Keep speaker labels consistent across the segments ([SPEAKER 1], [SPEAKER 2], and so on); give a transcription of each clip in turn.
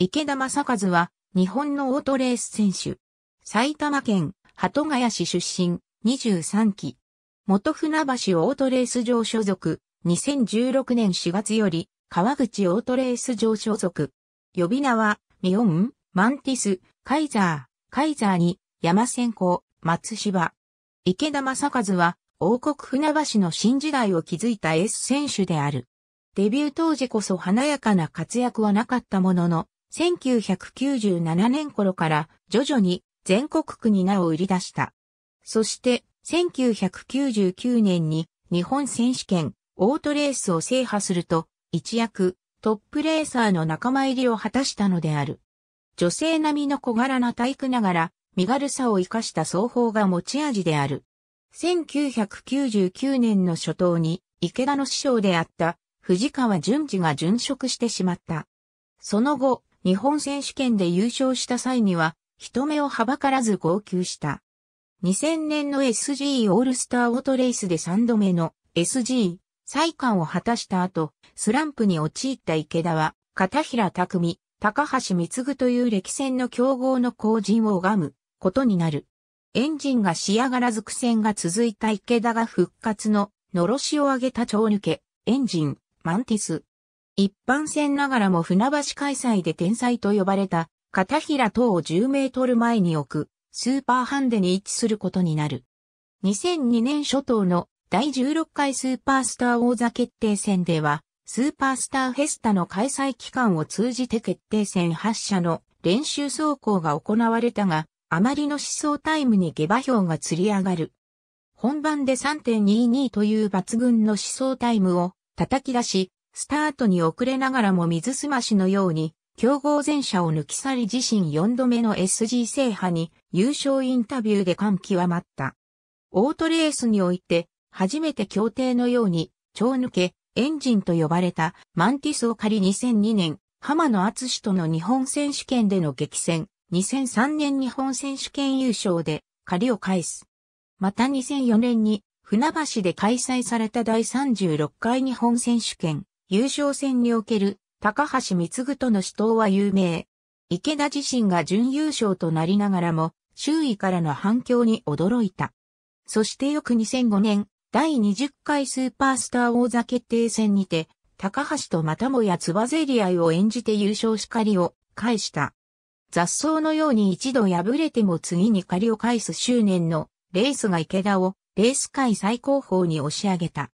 [SPEAKER 1] 池田正和は、日本のオートレース選手。埼玉県、鳩ヶ谷市出身、23期。元船橋オートレース場所属、2016年4月より、川口オートレース場所属。呼び名は、ミオン、マンティス、カイザー、カイザーに、山先行、松芝。池田正和は、王国船橋の新時代を築いたエース選手である。デビュー当時こそ華やかな活躍はなかったものの、1997年頃から徐々に全国区に名を売り出した。そして、1999年に日本選手権オートレースを制覇すると、一躍トップレーサーの仲間入りを果たしたのである。女性並みの小柄な体育ながら、身軽さを生かした双方が持ち味である。1999年の初頭に池田の師匠であった藤川淳二が殉職してしまった。その後、日本選手権で優勝した際には、人目をはばからず号泣した。2000年の SG オールスターオートレースで3度目の SG 再冠を果たした後、スランプに陥った池田は、片平匠、高橋貢という歴戦の強豪の後陣を拝むことになる。エンジンが仕上がらず苦戦が続いた池田が復活の、のろしを上げた超抜け、エンジン、マンティス、一般戦ながらも船橋開催で天才と呼ばれた、片平等を10メートル前に置く、スーパーハンデに位置することになる。2002年初頭の第16回スーパースター王座決定戦では、スーパースターフェスタの開催期間を通じて決定戦発社の練習走行が行われたが、あまりの思想タイムに下馬評が釣り上がる。本番で3.22という抜群の思想タイムを叩き出し、スタートに遅れながらも水澄ましのように、競合全者を抜き去り自身4度目の SG 制覇に優勝インタビューで感極まった。オートレースにおいて、初めて協定のように、超抜け、エンジンと呼ばれたマンティスを借り2002年、浜野厚史との日本選手権での激戦、2003年日本選手権優勝で借りを返す。また2004年に船橋で開催された第36回日本選手権、優勝戦における高橋貢との死闘は有名。池田自身が準優勝となりながらも、周囲からの反響に驚いた。そして翌2005年、第20回スーパースター王座決定戦にて、高橋とまたもやつばぜり合いを演じて優勝し狩りを返した。雑草のように一度敗れても次に狩りを返す執念のレースが池田をレース界最高峰に押し上げた。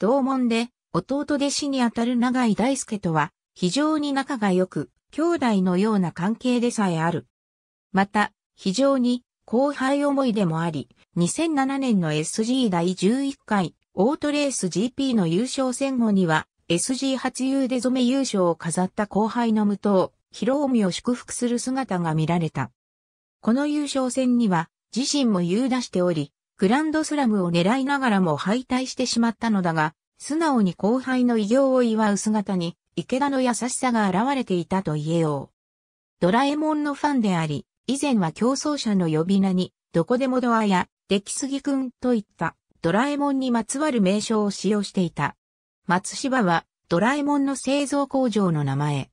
[SPEAKER 1] 同門で弟弟子にあたる長井大輔とは非常に仲が良く、兄弟のような関係でさえある。また、非常に後輩思いでもあり、2007年の SG 第11回オートレース GP の優勝戦後には SG 初優で染め優勝を飾った後輩の無党、広臣を祝福する姿が見られた。この優勝戦には自身もう。出しており、グランドスラムを狙いながらも敗退してしまったのだが、素直に後輩の偉業を祝う姿に、池田の優しさが現れていたと言えよう。ドラえもんのファンであり、以前は競争者の呼び名に、どこでもドアや、出来すぎくんといったドラえもんにまつわる名称を使用していた。松芝はドラえもんの製造工場の名前。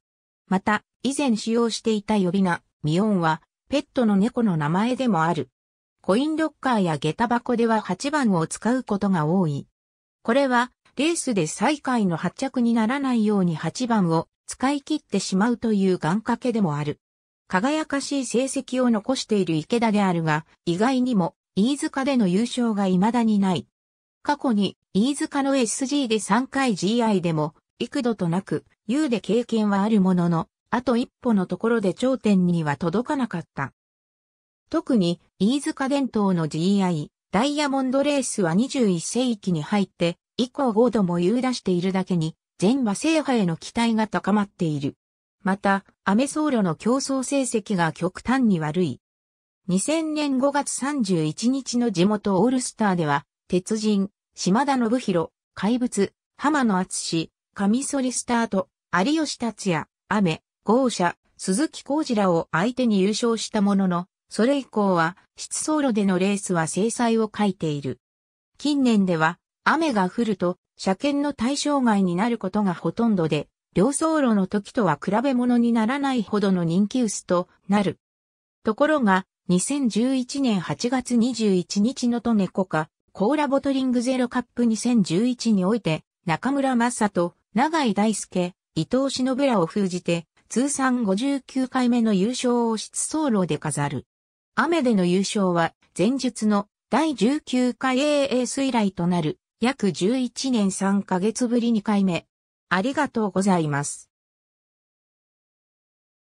[SPEAKER 1] また、以前使用していた呼び名、ミオンは、ペットの猫の名前でもある。コインロッカーや下駄箱では8番を使うことが多い。これは、レースで最下位の発着にならないように8番を使い切ってしまうという願掛けでもある。輝かしい成績を残している池田であるが、意外にも飯塚での優勝が未だにない。過去に飯塚の SG で3回 GI でも幾度となく U で経験はあるものの、あと一歩のところで頂点には届かなかった。特に、飯塚伝統の GI、ダイヤモンドレースは21世紀に入って、以降5度も言う出しているだけに、全馬制覇への期待が高まっている。また、アメソーロの競争成績が極端に悪い。2000年5月31日の地元オールスターでは、鉄人、島田信弘、怪物、浜野厚志、上ソリスタート、有吉達也、雨、豪社、鈴木浩二らを相手に優勝したものの、それ以降は、出走路でのレースは制裁を書いている。近年では、雨が降ると、車検の対象外になることがほとんどで、両走路の時とは比べ物にならないほどの人気薄となる。ところが、2011年8月21日のトネコか、コーラボトリングゼロカップ2011において、中村正人、永井大輔、伊藤忍らを封じて、通算59回目の優勝を出走路で飾る。雨での優勝は、前述の第19回 AS 以来となる約11年3ヶ月ぶり2回目。ありがとうございます。